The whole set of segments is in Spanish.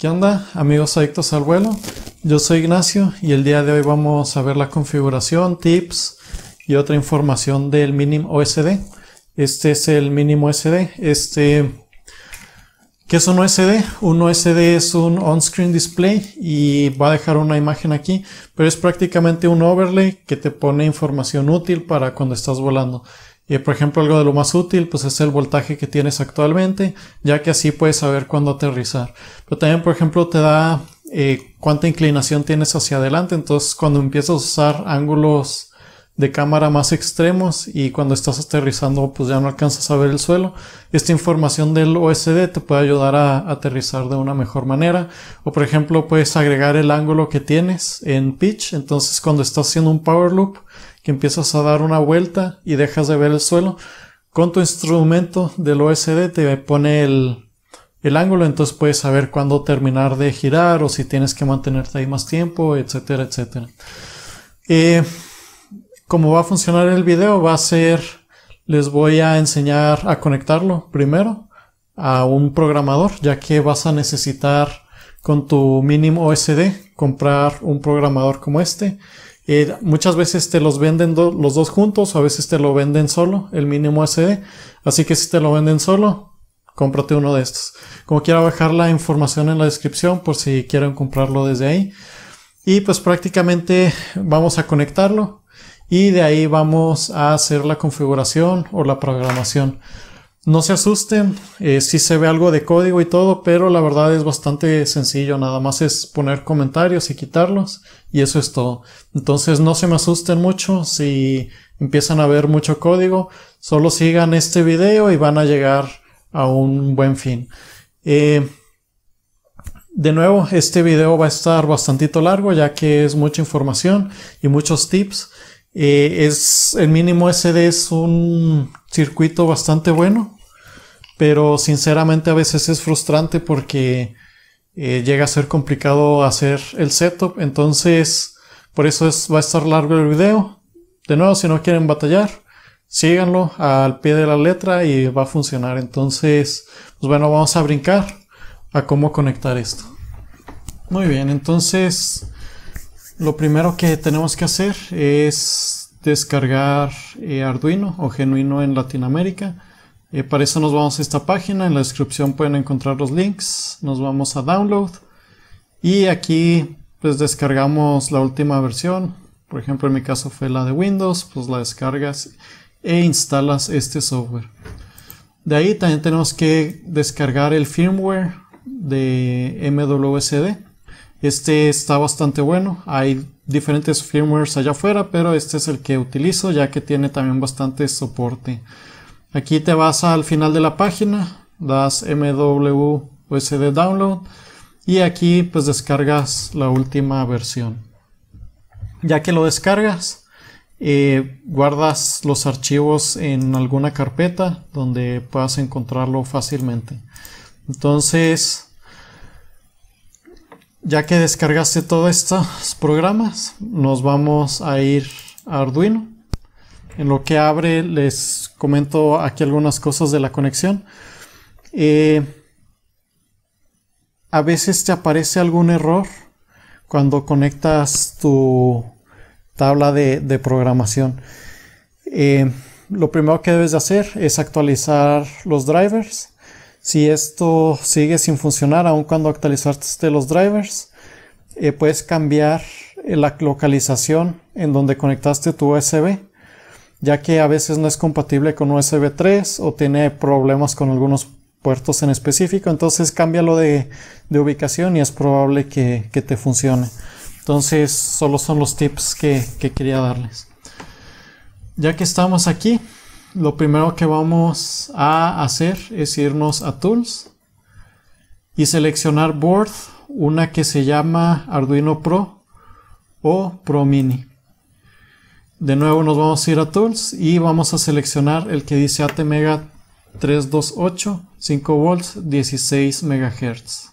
¿Qué onda amigos adictos al vuelo? Yo soy Ignacio y el día de hoy vamos a ver la configuración, tips y otra información del Minim OSD. Este es el Minim OSD. Este, ¿Qué es un OSD? Un OSD es un on-screen display y va a dejar una imagen aquí, pero es prácticamente un overlay que te pone información útil para cuando estás volando por ejemplo, algo de lo más útil, pues es el voltaje que tienes actualmente, ya que así puedes saber cuándo aterrizar. Pero también, por ejemplo, te da eh, cuánta inclinación tienes hacia adelante. Entonces, cuando empiezas a usar ángulos de cámara más extremos y cuando estás aterrizando, pues ya no alcanzas a ver el suelo. Esta información del OSD te puede ayudar a aterrizar de una mejor manera. O, por ejemplo, puedes agregar el ángulo que tienes en pitch. Entonces, cuando estás haciendo un power loop, que empiezas a dar una vuelta y dejas de ver el suelo. Con tu instrumento del OSD te pone el, ángulo, entonces puedes saber cuándo terminar de girar o si tienes que mantenerte ahí más tiempo, etcétera, etcétera. Eh, como Cómo va a funcionar el video va a ser, les voy a enseñar a conectarlo primero a un programador, ya que vas a necesitar con tu mínimo OSD comprar un programador como este. Eh, muchas veces te los venden los dos juntos, o a veces te lo venden solo, el mínimo SD. Así que si te lo venden solo, cómprate uno de estos. Como quiera bajar la información en la descripción por si quieren comprarlo desde ahí. Y pues prácticamente vamos a conectarlo y de ahí vamos a hacer la configuración o la programación. No se asusten, eh, si se ve algo de código y todo, pero la verdad es bastante sencillo, nada más es poner comentarios y quitarlos y eso es todo. Entonces no se me asusten mucho si empiezan a ver mucho código, solo sigan este video y van a llegar a un buen fin. Eh, de nuevo, este video va a estar bastante largo ya que es mucha información y muchos tips. Eh, es, el mínimo SD es un circuito bastante bueno, pero sinceramente a veces es frustrante porque eh, llega a ser complicado hacer el setup, entonces por eso es, va a estar largo el video. De nuevo, si no quieren batallar, síganlo al pie de la letra y va a funcionar. Entonces, pues bueno, vamos a brincar a cómo conectar esto. Muy bien, entonces lo primero que tenemos que hacer es descargar eh, Arduino o Genuino en Latinoamérica. Eh, para eso nos vamos a esta página, en la descripción pueden encontrar los links, nos vamos a download y aquí pues descargamos la última versión, por ejemplo en mi caso fue la de Windows, pues la descargas e instalas este software. De ahí también tenemos que descargar el firmware de MWSD. Este está bastante bueno. Hay diferentes firmwares allá afuera, pero este es el que utilizo ya que tiene también bastante soporte. Aquí te vas al final de la página, das MWSD Download y aquí pues descargas la última versión. Ya que lo descargas, eh, guardas los archivos en alguna carpeta donde puedas encontrarlo fácilmente. Entonces, ya que descargaste todos estos programas, nos vamos a ir a Arduino. En lo que abre, les comento aquí algunas cosas de la conexión. Eh, a veces te aparece algún error cuando conectas tu tabla de, programación. Eh, lo primero que debes de hacer es actualizar los drivers. Si esto sigue sin funcionar, aun cuando actualizaste los drivers, eh, puedes cambiar eh, la localización en donde conectaste tu USB, ya que a veces no es compatible con USB 3 o tiene problemas con algunos puertos en específico, entonces cámbialo de, de ubicación y es probable que, te funcione. Entonces, solo son los tips que quería darles. Ya que estamos aquí, lo primero que vamos a hacer es irnos a Tools y seleccionar Board, una que se llama Arduino Pro o Pro Mini. De nuevo nos vamos a ir a Tools y vamos a seleccionar el que dice ATmega 328, 5 volts, 16 MHz.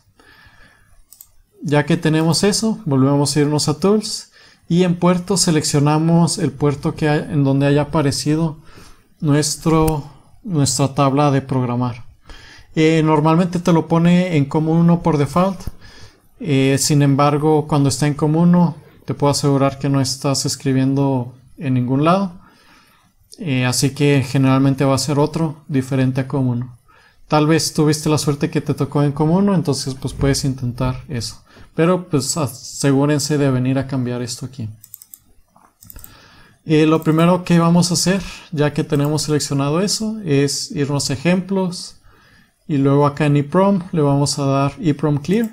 Ya que tenemos eso, volvemos a irnos a Tools y en puerto seleccionamos el puerto que en donde haya aparecido nuestro, nuestra tabla de programar. Eh, normalmente te lo pone en común 1 por default. Eh, sin embargo, cuando está en común 1, te puedo asegurar que no estás escribiendo en ningún lado. Eh, así que generalmente va a ser otro diferente a común Tal vez tuviste la suerte que te tocó en común, entonces pues puedes intentar eso. Pero pues asegúrense de venir a cambiar esto aquí. Eh, lo primero que vamos a hacer, ya que tenemos seleccionado eso, es irnos a ejemplos y luego acá en EEPROM le vamos a dar EEPROM Clear.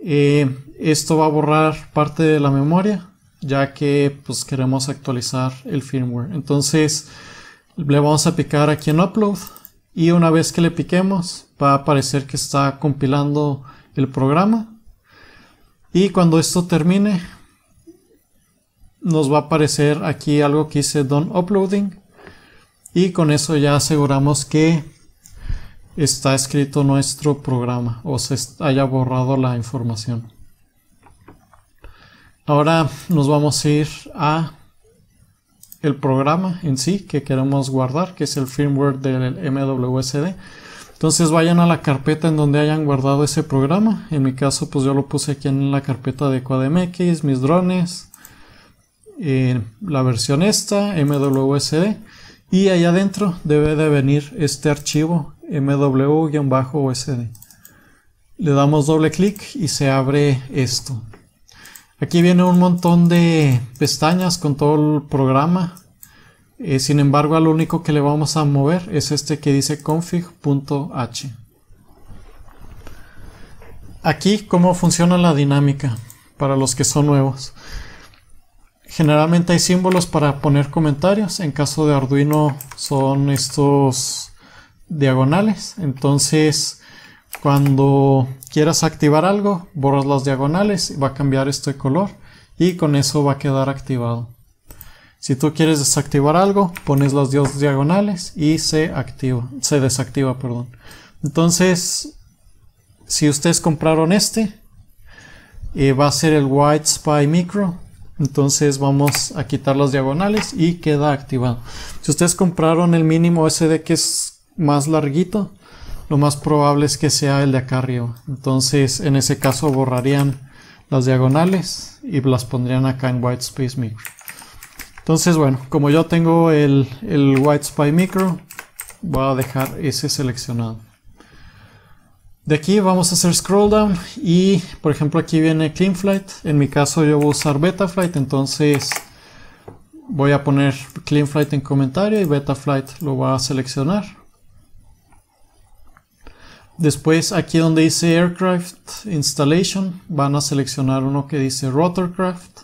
Eh, esto va a borrar parte de la memoria, ya que pues, queremos actualizar el firmware. Entonces le vamos a picar aquí en Upload y una vez que le piquemos va a aparecer que está compilando el programa. Y cuando esto termine nos va a aparecer aquí algo que dice Done Uploading y con eso ya aseguramos que está escrito nuestro programa o se haya borrado la información. Ahora nos vamos a ir a el programa en sí que queremos guardar, que es el firmware del MWSD. Entonces vayan a la carpeta en donde hayan guardado ese programa. En mi caso, pues yo lo puse aquí en la carpeta de QuadMX, mis drones, en eh, la versión esta, MWSD, y allá adentro debe de venir este archivo MW-OSD. Le damos doble clic y se abre esto. Aquí viene un montón de pestañas con todo el programa. Eh, sin embargo, lo único que le vamos a mover es este que dice config.h. Aquí, cómo funciona la dinámica para los que son nuevos. Generalmente hay símbolos para poner comentarios. En caso de Arduino son estos diagonales. Entonces, cuando quieras activar algo, borras las diagonales, va a cambiar este color y con eso va a quedar activado. Si tú quieres desactivar algo, pones las dos diagonales y se activa, se desactiva, perdón. Entonces, si ustedes compraron este, eh, va a ser el White Spy Micro entonces vamos a quitar las diagonales y queda activado. Si ustedes compraron el mínimo SD que es más larguito, lo más probable es que sea el de acá arriba. Entonces en ese caso borrarían las diagonales y las pondrían acá en White Space Micro. Entonces bueno, como yo tengo el, el White Spy Micro, voy a dejar ese seleccionado. De aquí vamos a hacer scroll down y por ejemplo aquí viene clean flight. En mi caso yo voy a usar Betaflight, entonces voy a poner clean flight en comentario y Betaflight lo va a seleccionar. Después aquí donde dice Aircraft Installation van a seleccionar uno que dice Rotorcraft.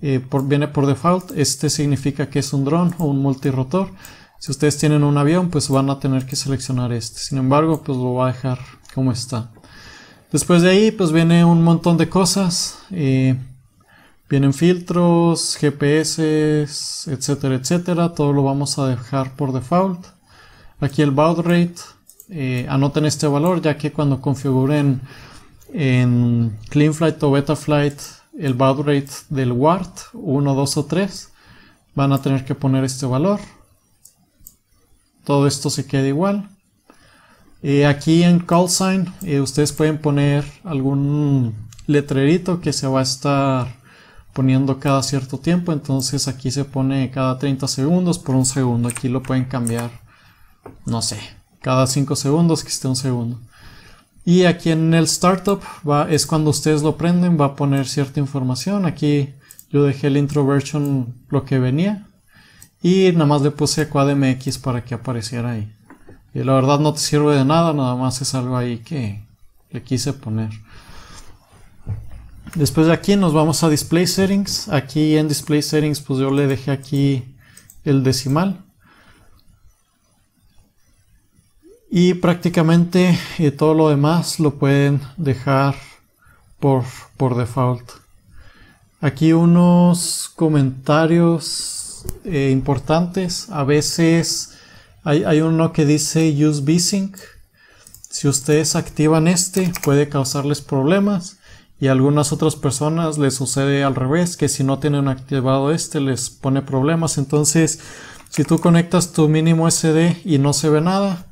Eh, viene por default, este significa que es un dron o un multirotor. Si ustedes tienen un avión pues van a tener que seleccionar este. Sin embargo pues lo va a dejar cómo está. Después de ahí, pues viene un montón de cosas. Eh, vienen filtros, GPS, etcétera, etcétera. Todo lo vamos a dejar por default. Aquí el baud rate. Eh, anoten este valor, ya que cuando configuren en CleanFlight o BetaFlight el baud rate del WART 1, 2 o 3, van a tener que poner este valor. Todo esto se queda igual. Eh, aquí en callsign eh, ustedes pueden poner algún letrerito que se va a estar poniendo cada cierto tiempo. Entonces aquí se pone cada 30 segundos por un segundo. Aquí lo pueden cambiar, no sé, cada 5 segundos que esté un segundo. Y aquí en el startup va, es cuando ustedes lo prenden, va a poner cierta información. Aquí yo dejé el version lo que venía. Y nada más le puse QuadMX para que apareciera ahí. Y la verdad no te sirve de nada, nada más es algo ahí que le quise poner. Después de aquí nos vamos a Display Settings. Aquí en Display Settings pues yo le dejé aquí el decimal. Y prácticamente eh, todo lo demás lo pueden dejar por, por default. Aquí unos comentarios eh, importantes. A veces hay, uno que dice Use VSync. Si ustedes activan este, puede causarles problemas. Y a algunas otras personas les sucede al revés, que si no tienen activado este les pone problemas. Entonces, si tú conectas tu mínimo SD y no se ve nada,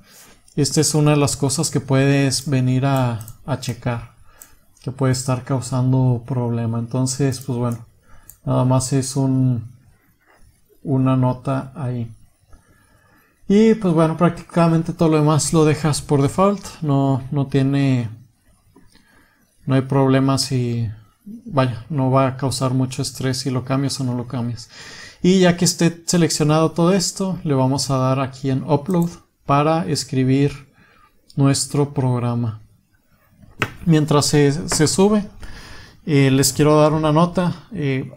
esta es una de las cosas que puedes venir a, a checar, que puede estar causando problema. Entonces, pues bueno, nada más es un, una nota ahí. Y pues bueno, prácticamente todo lo demás lo dejas por default. No, no tiene. No hay problemas y Vaya, no va a causar mucho estrés si lo cambias o no lo cambias. Y ya que esté seleccionado todo esto, le vamos a dar aquí en Upload para escribir nuestro programa. Mientras se, sube, eh, les quiero dar una nota. Eh,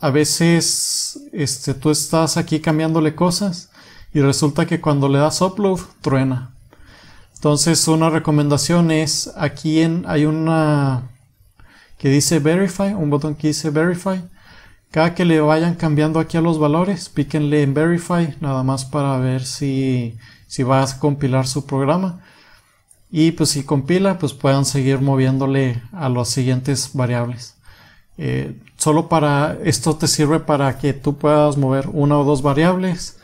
a veces este, tú estás aquí cambiándole cosas y resulta que cuando le das upload truena. Entonces una recomendación es aquí en, hay una que dice verify, un botón que dice verify. Cada que le vayan cambiando aquí a los valores, píquenle en verify nada más para ver si, si va a compilar su programa. Y pues si compila, pues puedan seguir moviéndole a las siguientes variables. Eh, solo para esto te sirve para que tú puedas mover una o dos variables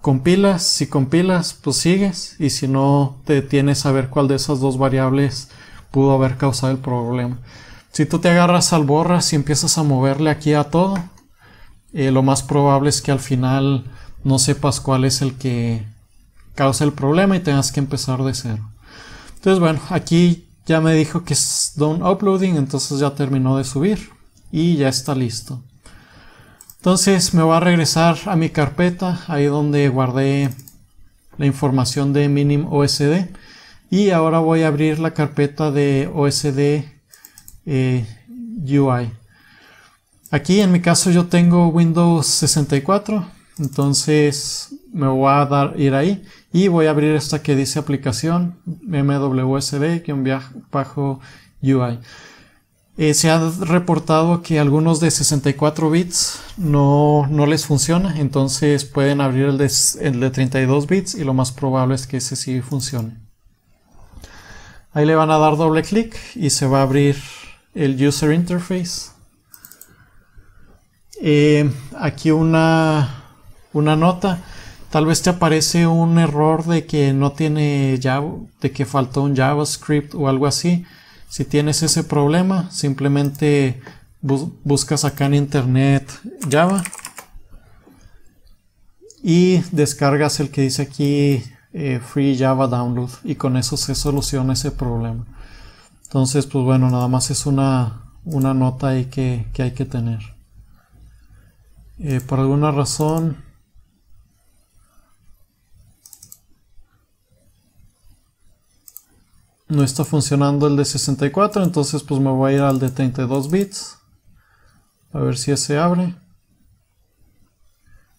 compilas, si compilas, pues sigues y si no te detienes a ver cuál de esas dos variables pudo haber causado el problema. Si tú te agarras al borras y empiezas a moverle aquí a todo, eh, lo más probable es que al final no sepas cuál es el que causa el problema y tengas que empezar de cero. Entonces bueno, aquí ya me dijo que es done uploading, entonces ya terminó de subir y ya está listo. Entonces me voy a regresar a mi carpeta, ahí donde guardé la información de minim OSD. Y ahora voy a abrir la carpeta de OSD eh, UI. Aquí en mi caso yo tengo Windows 64, entonces me voy a dar, ir ahí y voy a abrir esta que dice aplicación mwsd-ui. Eh, se ha reportado que algunos de 64 bits no, les funciona, entonces pueden abrir el de, 32 bits y lo más probable es que ese sí funcione. Ahí le van a dar doble clic y se va a abrir el User Interface. Eh, aquí una, una nota. Tal vez te aparece un error de que no tiene Java, de que faltó un JavaScript o algo así. Si tienes ese problema, simplemente buscas acá en internet Java y descargas el que dice aquí eh, Free Java Download y con eso se soluciona ese problema. Entonces, pues bueno, nada más es una, nota ahí que, hay que tener. Eh, por alguna razón no está funcionando el de 64 entonces pues me voy a ir al de 32 bits a ver si ese abre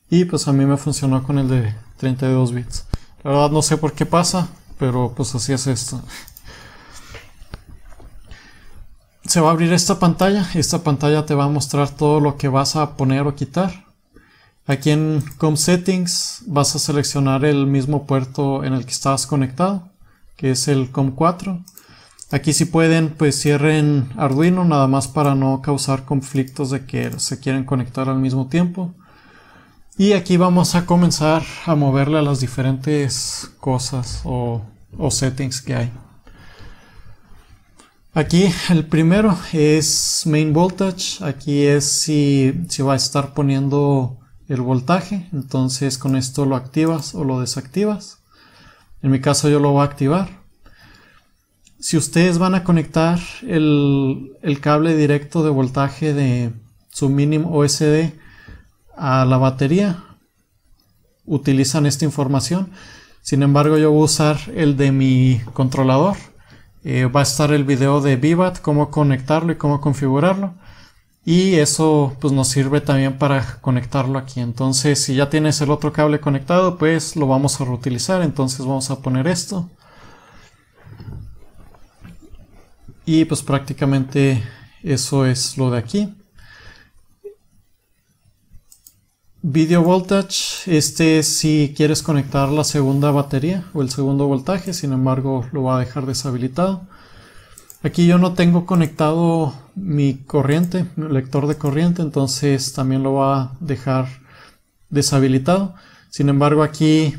y pues a mí me funcionó con el de 32 bits la verdad no sé por qué pasa pero pues así es esto se va a abrir esta pantalla esta pantalla te va a mostrar todo lo que vas a poner o quitar aquí en com settings vas a seleccionar el mismo puerto en el que estabas conectado que es el COM4. Aquí si pueden, pues cierren Arduino, nada más para no causar conflictos de que se quieren conectar al mismo tiempo. Y aquí vamos a comenzar a moverle a las diferentes cosas o, settings que hay. Aquí el primero es main voltage, aquí es si, si va a estar poniendo el voltaje, entonces con esto lo activas o lo desactivas. En mi caso yo lo voy a activar. Si ustedes van a conectar el, cable directo de voltaje de su mínimo OSD a la batería, utilizan esta información. Sin embargo, yo voy a usar el de mi controlador. Eh, va a estar el video de Vivat, cómo conectarlo y cómo configurarlo y eso pues nos sirve también para conectarlo aquí entonces si ya tienes el otro cable conectado pues lo vamos a reutilizar entonces vamos a poner esto y pues prácticamente eso es lo de aquí Video voltage, este si quieres conectar la segunda batería o el segundo voltaje, sin embargo lo va a dejar deshabilitado. Aquí yo no tengo conectado mi corriente, mi lector de corriente, entonces también lo va a dejar deshabilitado. Sin embargo, aquí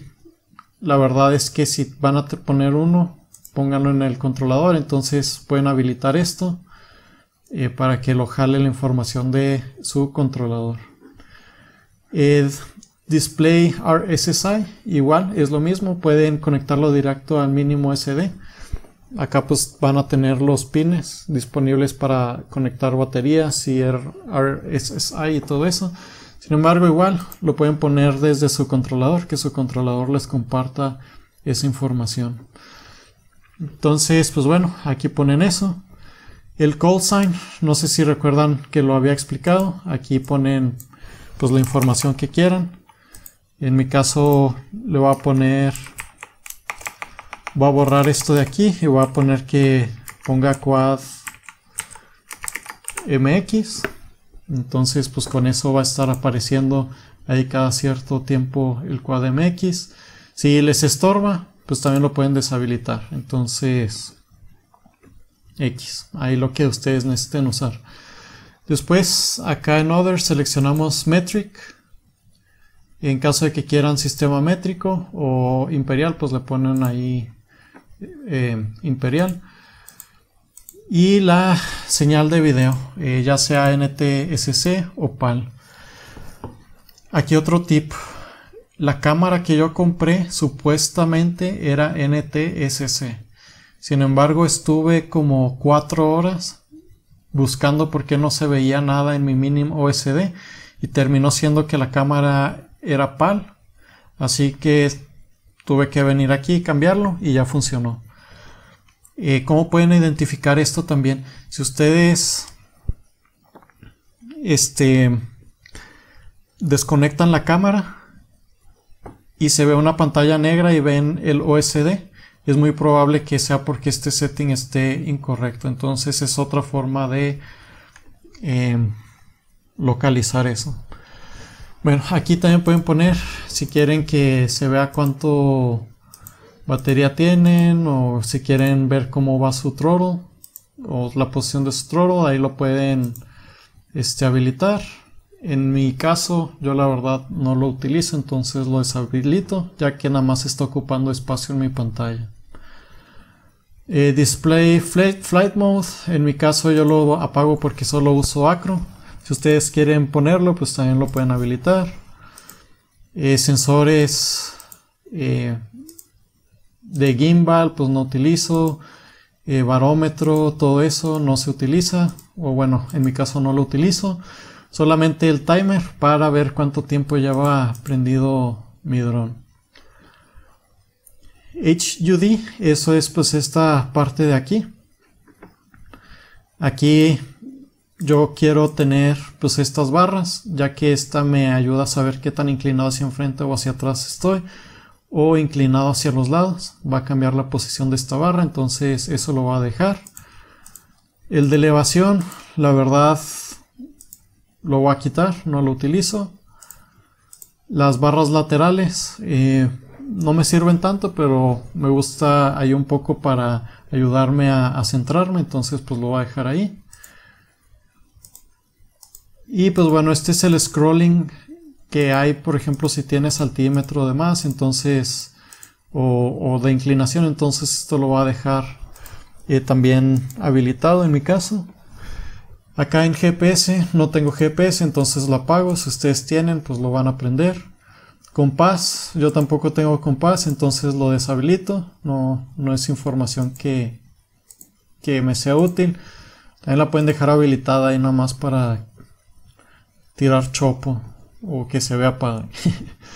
la verdad es que si van a poner uno, pónganlo en el controlador, entonces pueden habilitar esto eh, para que lo jale la información de su controlador. El display RSSI, igual, es lo mismo, pueden conectarlo directo al mínimo SD. Acá pues van a tener los pines disponibles para conectar baterías y RSSI y todo eso. Sin embargo, igual lo pueden poner desde su controlador, que su controlador les comparta esa información. Entonces, pues bueno, aquí ponen eso. El call sign, no sé si recuerdan que lo había explicado. Aquí ponen pues la información que quieran. En mi caso le voy a poner voy a borrar esto de aquí y voy a poner que ponga quad mx entonces pues con eso va a estar apareciendo ahí cada cierto tiempo el quad mx si les estorba pues también lo pueden deshabilitar entonces x ahí lo que ustedes necesiten usar después acá en other seleccionamos metric en caso de que quieran sistema métrico o imperial pues le ponen ahí eh, imperial y la señal de video, eh, ya sea NTSC o PAL. Aquí otro tip. La cámara que yo compré supuestamente era NTSC. Sin embargo, estuve como 4 horas buscando porque no se veía nada en mi Minim OSD y terminó siendo que la cámara era PAL. Así que tuve que venir aquí y cambiarlo y ya funcionó. Eh, ¿Cómo pueden identificar esto también? Si ustedes este, desconectan la cámara y se ve una pantalla negra y ven el OSD, es muy probable que sea porque este setting esté incorrecto. Entonces es otra forma de eh, localizar eso. Bueno, aquí también pueden poner si quieren que se vea cuánto batería tienen o si quieren ver cómo va su throttle o la posición de su throttle, ahí lo pueden este, habilitar. En mi caso, yo la verdad no lo utilizo, entonces lo deshabilito, ya que nada más está ocupando espacio en mi pantalla. Eh, display flight, Mode, en mi caso yo lo apago porque solo uso Acro. Si ustedes quieren ponerlo, pues también lo pueden habilitar. Eh, sensores eh, de gimbal, pues no utilizo. Eh, barómetro, todo eso no se utiliza. O bueno, en mi caso no lo utilizo. Solamente el timer para ver cuánto tiempo ya va prendido mi drone HUD, eso es pues esta parte de aquí. Aquí yo quiero tener pues estas barras, ya que esta me ayuda a saber qué tan inclinado hacia enfrente o hacia atrás estoy o inclinado hacia los lados. Va a cambiar la posición de esta barra, entonces eso lo va a dejar. El de elevación, la verdad, lo voy a quitar, no lo utilizo. Las barras laterales eh, no me sirven tanto, pero me gusta ahí un poco para ayudarme a, centrarme, entonces pues lo voy a dejar ahí y pues bueno, este es el scrolling que hay, por ejemplo, si tienes altímetro de más, entonces, o, de inclinación, entonces esto lo va a dejar eh, también habilitado en mi caso. Acá en GPS, no tengo GPS, entonces lo apago. Si ustedes tienen, pues lo van a aprender. Compás, yo tampoco tengo compás, entonces lo deshabilito. No, no es información que, que me sea útil. También la pueden dejar habilitada y nada más para tirar chopo o que se vea padre.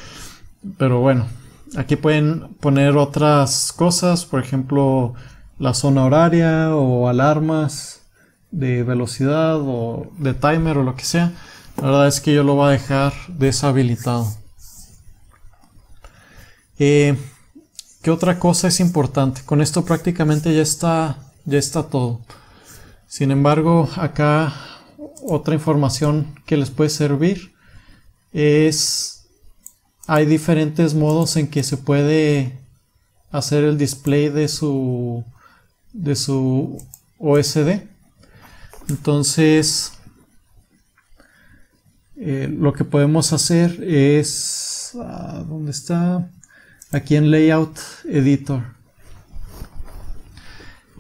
Pero bueno, aquí pueden poner otras cosas, por ejemplo, la zona horaria o alarmas de velocidad o de timer o lo que sea. La verdad es que yo lo voy a dejar deshabilitado. Eh, ¿Qué otra cosa es importante? Con esto prácticamente ya está, ya está todo. Sin embargo, acá otra información que les puede servir es hay diferentes modos en que se puede hacer el display de su de su OSD entonces eh, lo que podemos hacer es ah, dónde está aquí en layout editor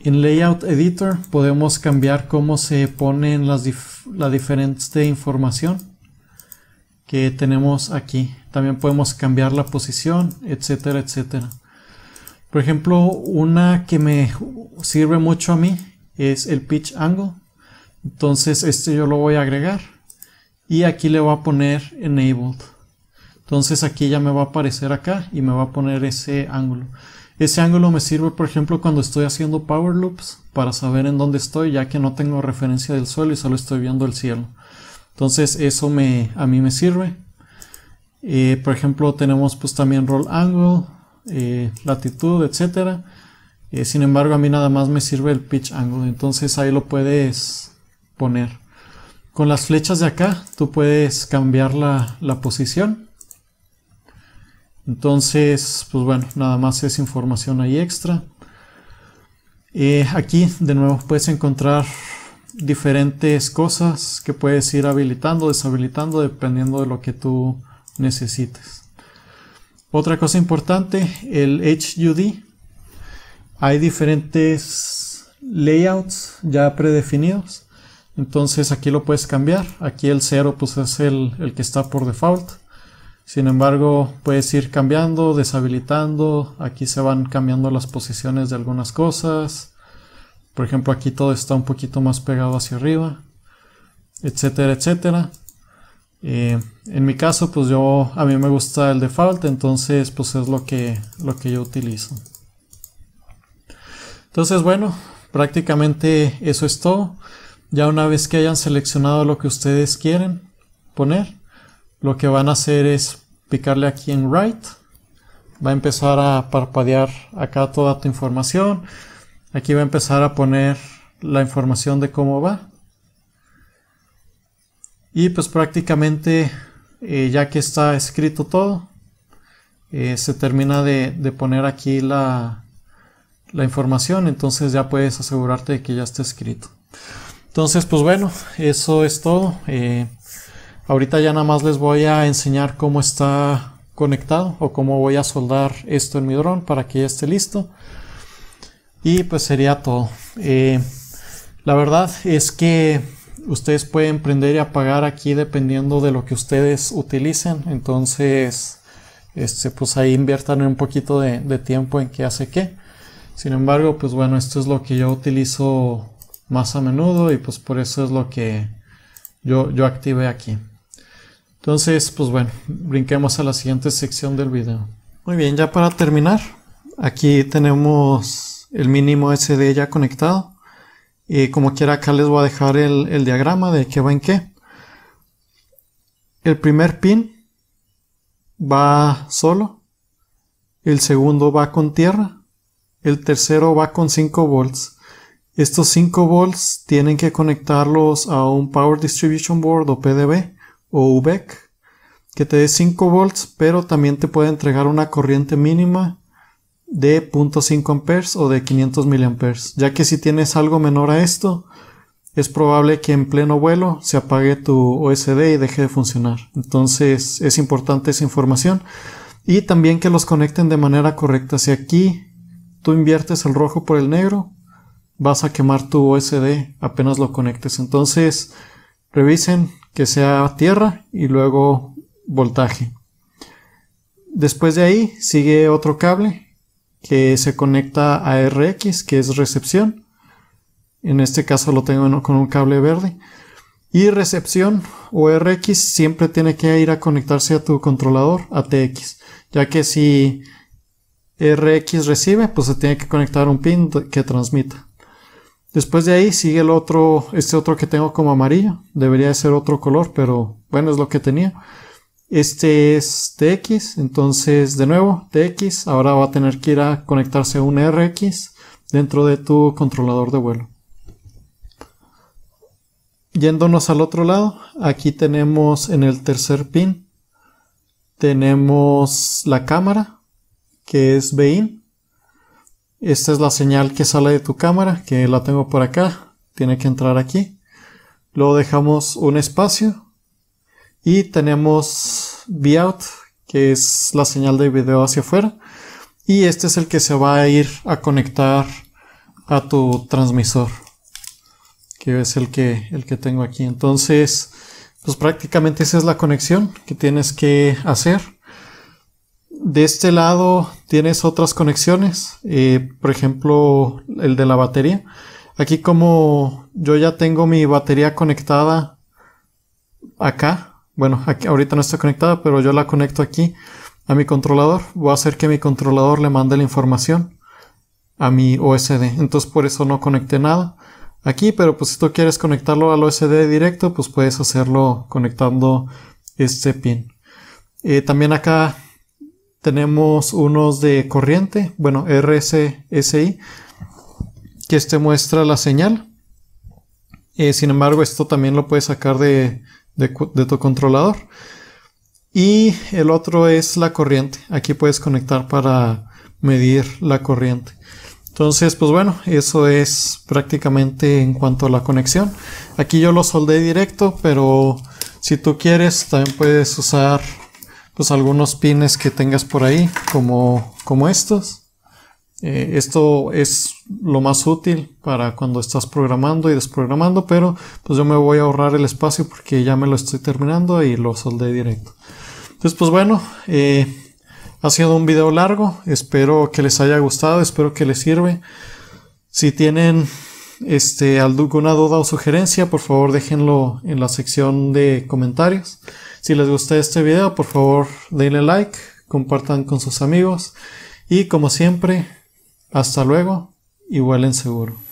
en layout editor podemos cambiar cómo se ponen las diferentes la diferente información que tenemos aquí. También podemos cambiar la posición, etcétera, etcétera. Por ejemplo, una que me sirve mucho a mí es el pitch angle. Entonces este yo lo voy a agregar y aquí le voy a poner enabled. Entonces aquí ya me va a aparecer acá y me va a poner ese ángulo. Ese ángulo me sirve, por ejemplo, cuando estoy haciendo power loops para saber en dónde estoy, ya que no tengo referencia del suelo y solo estoy viendo el cielo. Entonces eso me, a mí me sirve. Eh, por ejemplo, tenemos pues también roll angle, eh, latitud, etcétera. Eh, sin embargo, a mí nada más me sirve el pitch angle. Entonces ahí lo puedes poner. Con las flechas de acá, tú puedes cambiar la, la posición. Entonces, pues bueno, nada más es información ahí extra. Eh, aquí de nuevo puedes encontrar diferentes cosas que puedes ir habilitando, deshabilitando, dependiendo de lo que tú necesites. Otra cosa importante, el HUD. Hay diferentes layouts ya predefinidos. Entonces aquí lo puedes cambiar. Aquí el 0 pues es el, el que está por default. Sin embargo, puedes ir cambiando, deshabilitando. Aquí se van cambiando las posiciones de algunas cosas. Por ejemplo, aquí todo está un poquito más pegado hacia arriba. Etcétera, etcétera. Eh, en mi caso, pues yo, a mí me gusta el default, entonces pues es lo que, lo que yo utilizo. Entonces, bueno, prácticamente eso es todo. Ya una vez que hayan seleccionado lo que ustedes quieren poner, lo que van a hacer es picarle aquí en Write. Va a empezar a parpadear acá toda tu información. Aquí va a empezar a poner la información de cómo va. Y pues prácticamente eh, ya que está escrito todo, eh, se termina de, poner aquí la, información. Entonces ya puedes asegurarte de que ya está escrito. Entonces pues bueno, eso es todo. Eh, Ahorita ya nada más les voy a enseñar cómo está conectado o cómo voy a soldar esto en mi dron para que ya esté listo. Y pues sería todo. Eh, la verdad es que ustedes pueden prender y apagar aquí dependiendo de lo que ustedes utilicen. Entonces, este, pues ahí inviertan un poquito de, tiempo en qué hace qué. Sin embargo, pues bueno, esto es lo que yo utilizo más a menudo y pues por eso es lo que yo, yo activé aquí. Entonces, pues bueno, brinquemos a la siguiente sección del video. Muy bien, ya para terminar, aquí tenemos el mínimo SD ya conectado. Y como quiera acá les voy a dejar el, diagrama de qué va en qué. El primer pin va solo. El segundo va con tierra. El tercero va con 5 volts. Estos 5 volts tienen que conectarlos a un Power Distribution Board o PDB o UVEC que te dé 5 volts, pero también te puede entregar una corriente mínima de 0.5 amperes o de 500 miliamperes, ya que si tienes algo menor a esto, es probable que en pleno vuelo se apague tu OSD y deje de funcionar. Entonces es importante esa información y también que los conecten de manera correcta. Si aquí tú inviertes el rojo por el negro, vas a quemar tu OSD apenas lo conectes. Entonces revisen que sea tierra y luego voltaje. Después de ahí sigue otro cable que se conecta a RX, que es recepción. En este caso lo tengo con un cable verde. Y recepción o RX siempre tiene que ir a conectarse a tu controlador TX, ya que si RX recibe, pues se tiene que conectar un pin que transmita. Después de ahí sigue el otro, este otro que tengo como amarillo. Debería ser otro color, pero bueno, es lo que tenía. Este es TX, entonces de nuevo TX, ahora va a tener que ir a conectarse a un RX dentro de tu controlador de vuelo. Yéndonos al otro lado, aquí tenemos en el tercer pin, tenemos la cámara, que es BIN, esta es la señal que sale de tu cámara, que la tengo por acá. Tiene que entrar aquí. Luego dejamos un espacio. Y tenemos Vout, que es la señal de video hacia afuera. Y este es el que se va a ir a conectar a tu transmisor. Que es el que, el que tengo aquí. Entonces, pues prácticamente esa es la conexión que tienes que hacer. De este lado tienes otras conexiones, eh, por ejemplo el de la batería. Aquí como yo ya tengo mi batería conectada acá, bueno, aquí, ahorita no está conectada, pero yo la conecto aquí a mi controlador. Voy a hacer que mi controlador le mande la información a mi OSD. Entonces por eso no conecté nada aquí, pero pues si tú quieres conectarlo al OSD directo, pues puedes hacerlo conectando este pin. Eh, también acá tenemos unos de corriente, bueno, RCSI, que este muestra la señal. Eh, sin embargo, esto también lo puedes sacar de, de tu controlador. Y el otro es la corriente. Aquí puedes conectar para medir la corriente. Entonces, pues bueno, eso es prácticamente en cuanto a la conexión. Aquí yo lo soldé directo, pero si tú quieres también puedes usar pues algunos pines que tengas por ahí como, como estos. Eh, esto es lo más útil para cuando estás programando y desprogramando, pero pues yo me voy a ahorrar el espacio porque ya me lo estoy terminando y lo soldé directo. Entonces pues bueno, eh, ha sido un video largo, espero que les haya gustado, espero que les sirve. Si tienen este, alguna duda o sugerencia, por favor déjenlo en la sección de comentarios. Si les gustó este video, por favor denle like, compartan con sus amigos y como siempre, hasta luego y huelen seguro.